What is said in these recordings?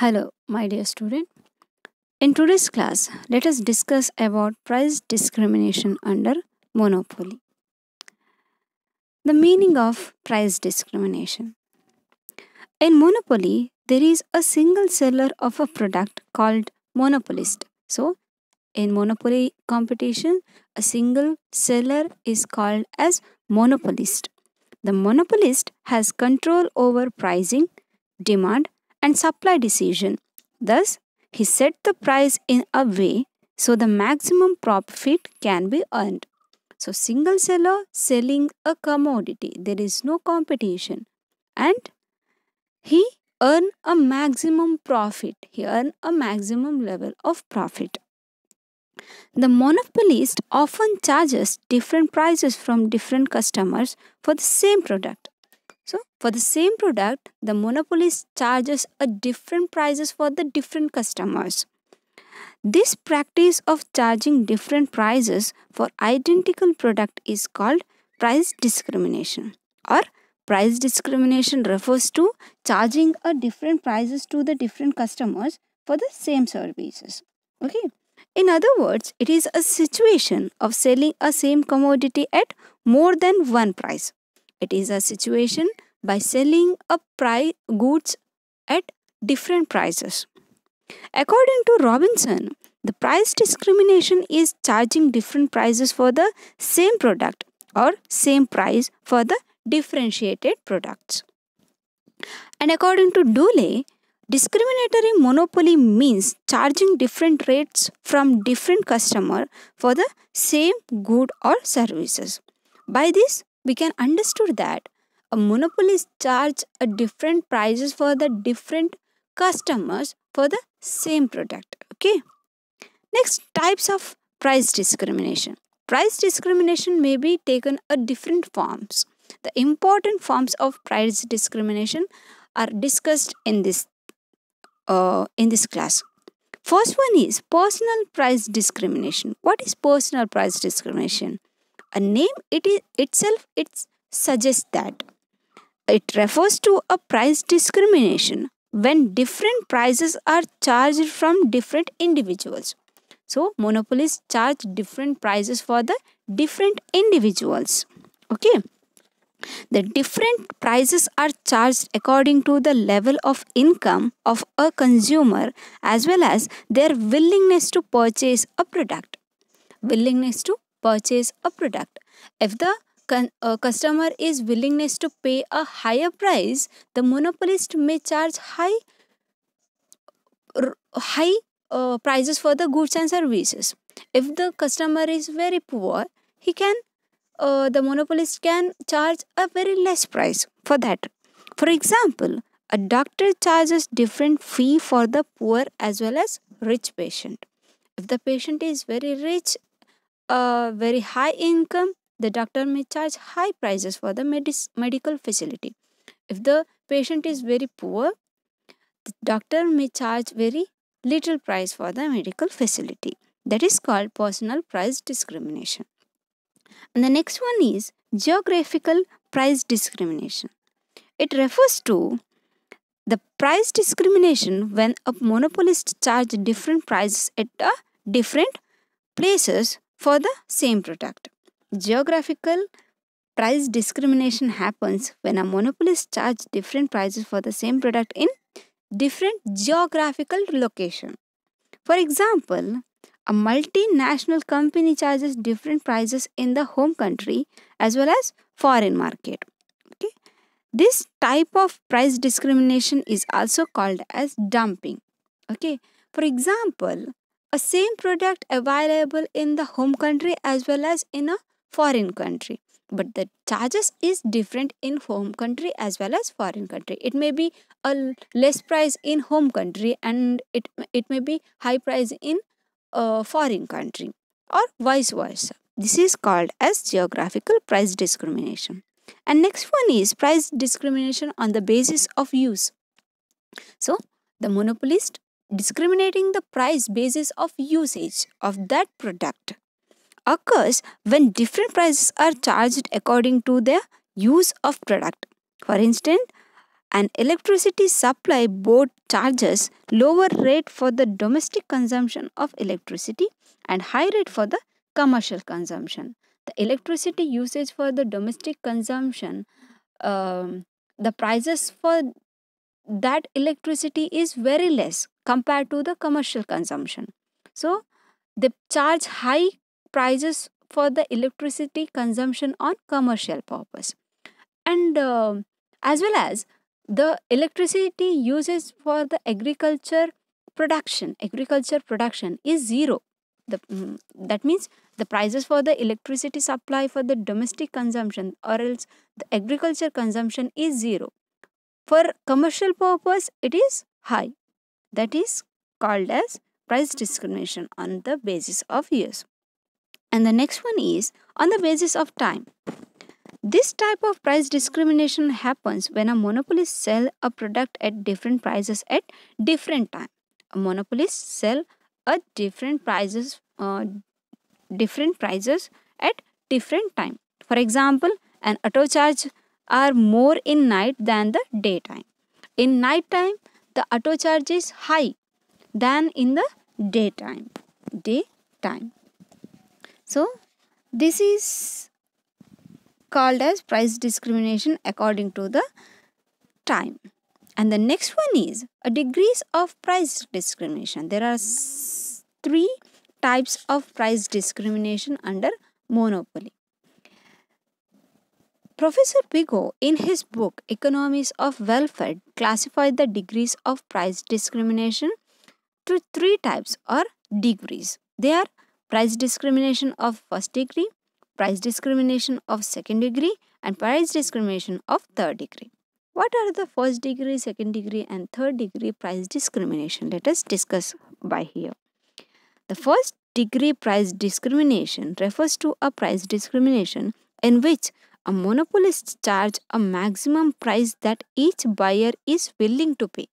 Hello, my dear student. In today's class, let us discuss about price discrimination under monopoly. The meaning of price discrimination. In monopoly, there is a single seller of a product called monopolist. So, in monopoly competition, a single seller is called as monopolist. The monopolist has control over pricing, demand and supply decision. Thus, he set the price in a way so the maximum profit can be earned. So, single seller selling a commodity, there is no competition, and he earn a maximum profit. He earn a maximum level of profit. The monopolist often charges different prices from different customers for the same product. So for the same product, the monopolist charges a different prices for the different customers. This practice of charging different prices for identical product is called price discrimination or price discrimination refers to charging a different prices to the different customers for the same services. Okay. In other words, it is a situation of selling a same commodity at more than one price it is a situation by selling a price goods at different prices. According to Robinson, the price discrimination is charging different prices for the same product or same price for the differentiated products. And according to Dooley, discriminatory monopoly means charging different rates from different customer for the same good or services. By this, we can understand that a monopolist charge a different prices for the different customers for the same product okay next types of price discrimination price discrimination may be taken a different forms the important forms of price discrimination are discussed in this uh, in this class first one is personal price discrimination what is personal price discrimination a name it is itself it suggests that. It refers to a price discrimination when different prices are charged from different individuals. So monopolies charge different prices for the different individuals. Okay. The different prices are charged according to the level of income of a consumer as well as their willingness to purchase a product. Willingness to purchase a product. If the con- uh, customer is willingness to pay a higher price, the monopolist may charge high r- high uh, prices for the goods and services. If the customer is very poor, he can uh, the monopolist can charge a very less price for that. For example, a doctor charges different fee for the poor as well as rich patient. If the patient is very rich a very high income, the doctor may charge high prices for the medis- medical facility. If the patient is very poor, the doctor may charge very little price for the medical facility. That is called personal price discrimination. And the next one is geographical price discrimination. It refers to the price discrimination when a monopolist charges different prices at different places for the same product. Geographical price discrimination happens when a monopolist charges different prices for the same product in different geographical location. For example, a multinational company charges different prices in the home country as well as foreign market. Okay? This type of price discrimination is also called as dumping. Okay? For example, a same product available in the home country as well as in a foreign country but the charges is different in home country as well as foreign country it may be a less price in home country and it it may be high price in uh, foreign country or vice versa this is called as geographical price discrimination and next one is price discrimination on the basis of use so the monopolist discriminating the price basis of usage of that product occurs when different prices are charged according to their use of product. For instance, an electricity supply board charges lower rate for the domestic consumption of electricity and high rate for the commercial consumption. The electricity usage for the domestic consumption, um, the prices for that electricity is very less compared to the commercial consumption. So they charge high prices for the electricity consumption on commercial purpose. And uh, as well as the electricity uses for the agriculture production, agriculture production is zero. The, mm, that means the prices for the electricity supply for the domestic consumption or else the agriculture consumption is zero. For commercial purpose, it is high. That is called as price discrimination on the basis of years. And the next one is on the basis of time. This type of price discrimination happens when a monopolist sell a product at different prices at different time. A monopolist sell at different prices, uh, different prices at different time. For example, an auto charge are more in night than the daytime. In night time, the auto charge is high than in the daytime. Daytime. So, this is called as price discrimination according to the time. And the next one is a degrees of price discrimination. There are three types of price discrimination under monopoly. Professor Bigot, in his book Economies of Welfare, classified the degrees of price discrimination to three types or degrees. They are price discrimination of first degree, price discrimination of second degree, and price discrimination of third degree. What are the first degree, second degree, and third degree price discrimination? Let us discuss by here. The first degree price discrimination refers to a price discrimination in which a monopolist charge a maximum price that each buyer is willing to pay.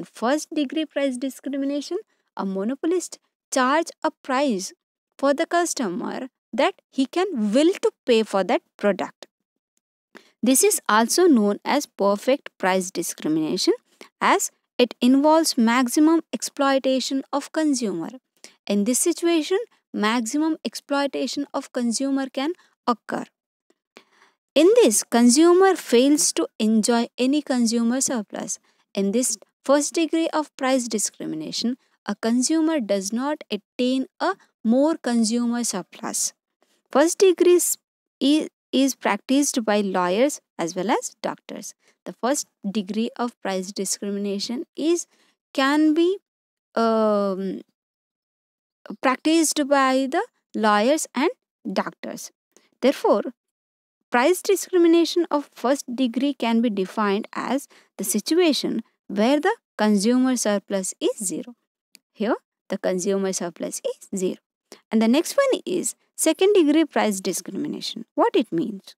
In first degree price discrimination, a monopolist charge a price for the customer that he can will to pay for that product. This is also known as perfect price discrimination as it involves maximum exploitation of consumer. In this situation, maximum exploitation of consumer can occur. In this, consumer fails to enjoy any consumer surplus. In this first degree of price discrimination, a consumer does not attain a more consumer surplus. First degree is, practiced by lawyers as well as doctors. The first degree of price discrimination is can be um, practiced by the lawyers and doctors. Therefore, Price discrimination of first degree can be defined as the situation where the consumer surplus is zero. Here, the consumer surplus is zero. And the next one is second degree price discrimination. What it means?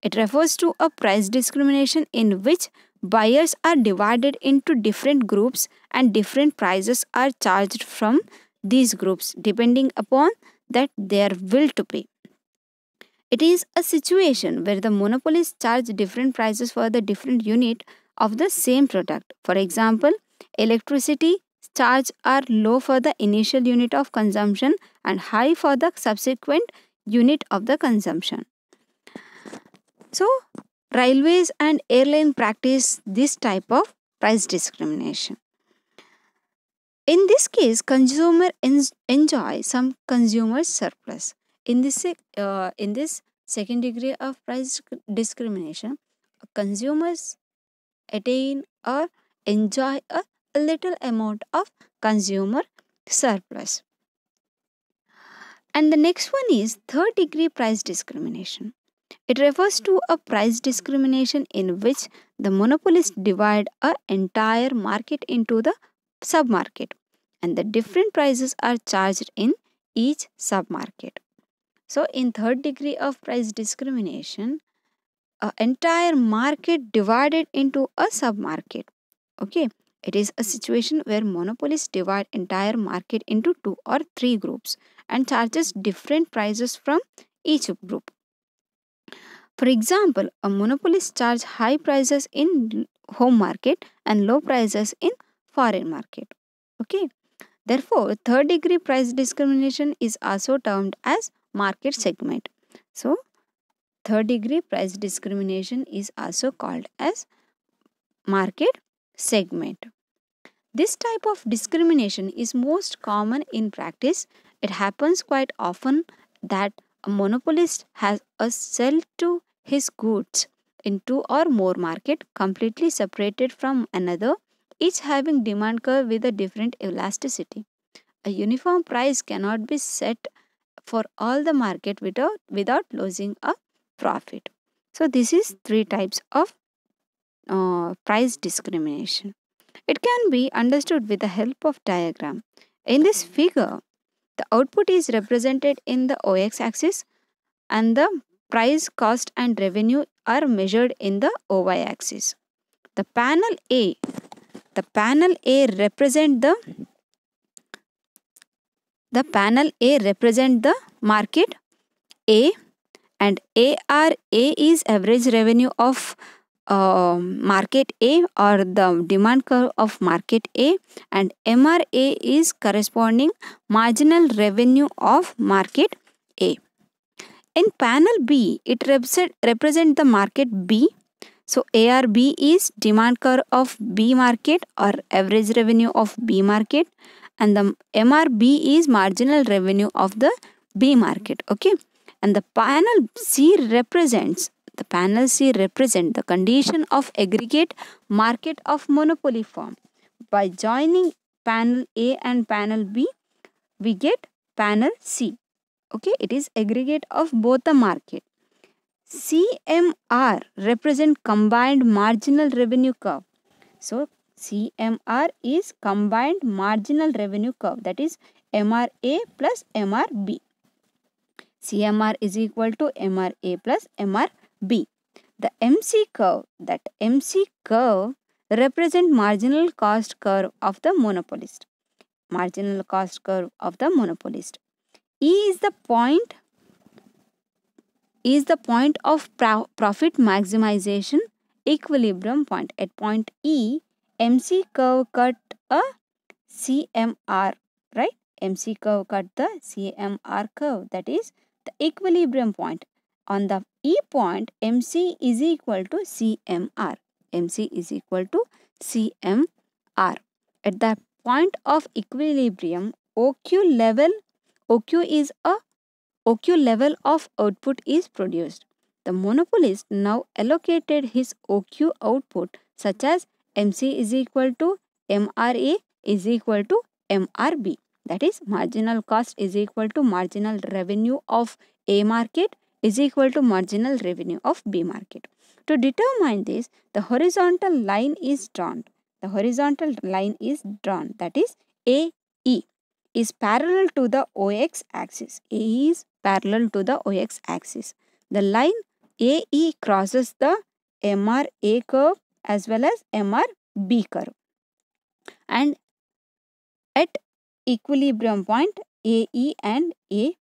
It refers to a price discrimination in which buyers are divided into different groups and different prices are charged from these groups depending upon that their will to pay. It is a situation where the monopolist charge different prices for the different unit of the same product. For example, electricity charge are low for the initial unit of consumption and high for the subsequent unit of the consumption. So, railways and airline practice this type of price discrimination. In this case, consumer enjoy some consumer surplus. In this, uh, in this second degree of price discrimination, consumers attain or enjoy a little amount of consumer surplus. And the next one is third degree price discrimination. It refers to a price discrimination in which the monopolists divide an entire market into the submarket and the different prices are charged in each submarket. So, in third degree of price discrimination, an entire market divided into a sub-market. Okay, it is a situation where monopolists divide entire market into two or three groups and charges different prices from each group. For example, a monopolist charges high prices in home market and low prices in foreign market. Okay. Therefore, third degree price discrimination is also termed as market segment. So, third degree price discrimination is also called as market segment. This type of discrimination is most common in practice. It happens quite often that a monopolist has a sell to his goods in two or more market completely separated from another, each having demand curve with a different elasticity. A uniform price cannot be set for all the market without, without losing a profit. So this is three types of uh, price discrimination. It can be understood with the help of diagram. In this figure, the output is represented in the OX axis and the price, cost and revenue are measured in the OY axis. The panel A, the panel A represent the the panel A represent the market A and ARA is average revenue of uh, market A or the demand curve of market A and MRA is corresponding marginal revenue of market A. In panel B, it represent, represent the market B so ARB is demand curve of B market or average revenue of B market and the MRB is marginal revenue of the B market. Okay. And the panel C represents the panel C represent the condition of aggregate market of monopoly form. By joining panel A and panel B, we get panel C. Okay, it is aggregate of both the market. CMR represent combined marginal revenue curve. So CMR is combined marginal revenue curve that is MRA plus MRB. CMR is equal to MRA plus MRB. The MC curve that MC curve represent marginal cost curve of the monopolist. Marginal cost curve of the monopolist. E is the point is the point of profit maximization equilibrium point. At point E, MC curve cut a CMR, right? MC curve cut the CMR curve that is the equilibrium point. On the E point, MC is equal to CMR. MC is equal to CMR. At the point of equilibrium, OQ level, OQ is a OQ level of output is produced. The monopolist now allocated his OQ output such as MC is equal to MRA is equal to MRB. That is marginal cost is equal to marginal revenue of A market is equal to marginal revenue of B market. To determine this, the horizontal line is drawn. The horizontal line is drawn that is AE is parallel to the OX axis. AE is parallel to the OX axis. The line AE crosses the MRA curve as well as MRB curve. And at equilibrium point AE and A,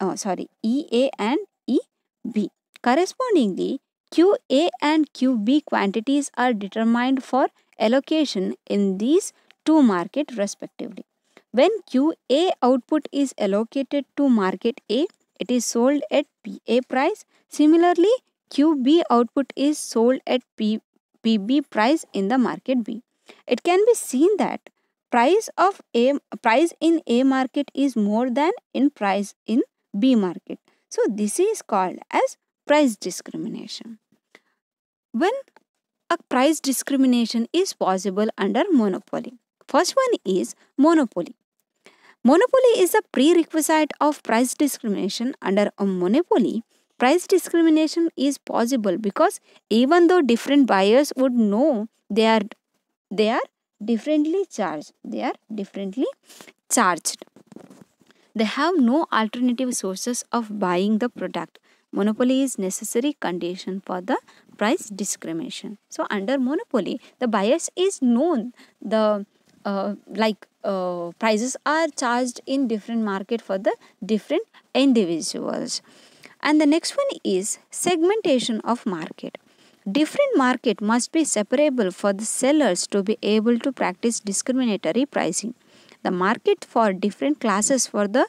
oh, sorry, EA and EB. Correspondingly, QA and QB quantities are determined for allocation in these two market respectively. When QA output is allocated to market A, it is sold at PA price. Similarly, QB output is sold at P PB price in the market B. It can be seen that price of A price in A market is more than in price in B market. So this is called as price discrimination. When a price discrimination is possible under monopoly. First one is monopoly. Monopoly is a prerequisite of price discrimination. Under a monopoly, price discrimination is possible because even though different buyers would know they are they are differently charged, they are differently charged. They have no alternative sources of buying the product. Monopoly is necessary condition for the price discrimination. So under monopoly, the bias is known. The uh, like uh, prices are charged in different market for the different individuals and the next one is segmentation of market different market must be separable for the sellers to be able to practice discriminatory pricing the market for different classes for the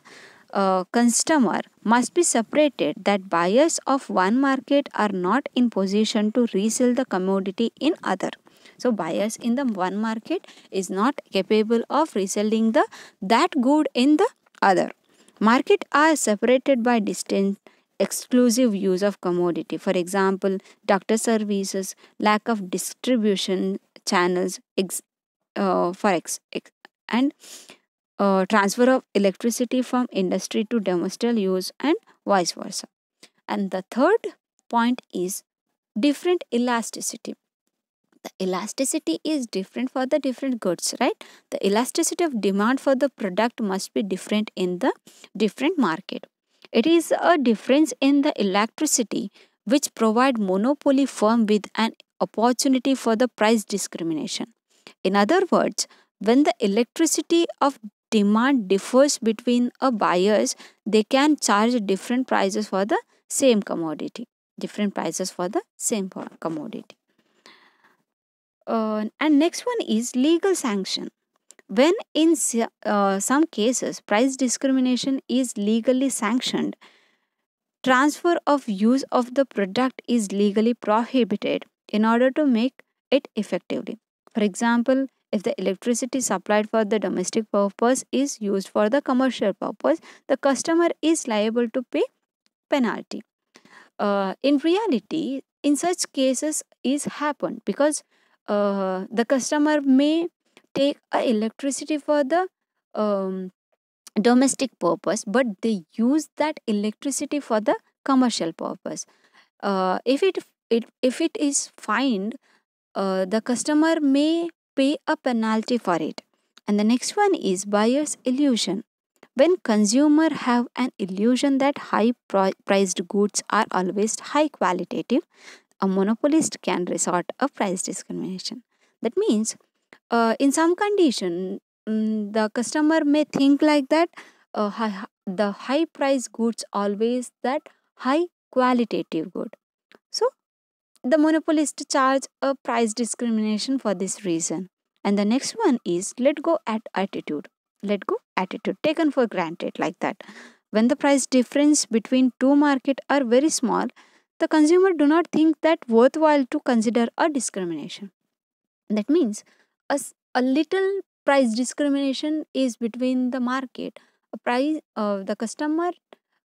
uh, customer must be separated that buyers of one market are not in position to resell the commodity in other so buyers in the one market is not capable of reselling the that good in the other. Market are separated by distinct exclusive use of commodity. For example, doctor services, lack of distribution channels, ex, uh, forex, ex, and uh, transfer of electricity from industry to domestic use and vice versa. And the third point is different elasticity the elasticity is different for the different goods right the elasticity of demand for the product must be different in the different market it is a difference in the electricity which provide monopoly firm with an opportunity for the price discrimination in other words when the electricity of demand differs between a buyers they can charge different prices for the same commodity different prices for the same commodity uh, and next one is legal sanction. When in uh, some cases price discrimination is legally sanctioned, transfer of use of the product is legally prohibited in order to make it effectively. For example, if the electricity supplied for the domestic purpose is used for the commercial purpose, the customer is liable to pay penalty. Uh, in reality, in such cases is happened because uh, the customer may take electricity for the um, domestic purpose but they use that electricity for the commercial purpose uh, if it, it if it is fined uh, the customer may pay a penalty for it and the next one is buyer's illusion when consumer have an illusion that high priced goods are always high qualitative a monopolist can resort a price discrimination. That means, uh, in some condition, um, the customer may think like that uh, the high price goods always that high qualitative good. So, the monopolist charge a price discrimination for this reason. And the next one is let go at attitude. Let go attitude taken for granted like that. When the price difference between two market are very small, the consumer do not think that worthwhile to consider a discrimination. That means a, a little price discrimination is between the market. A price, uh, the customer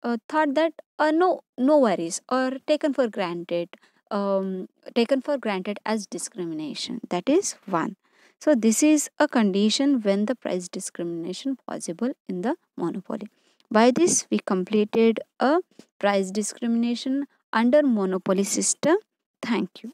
uh, thought that uh, no, no worries or taken for granted, um, taken for granted as discrimination. That is one. So this is a condition when the price discrimination possible in the monopoly. By this, we completed a price discrimination, under monopoly system. Thank you.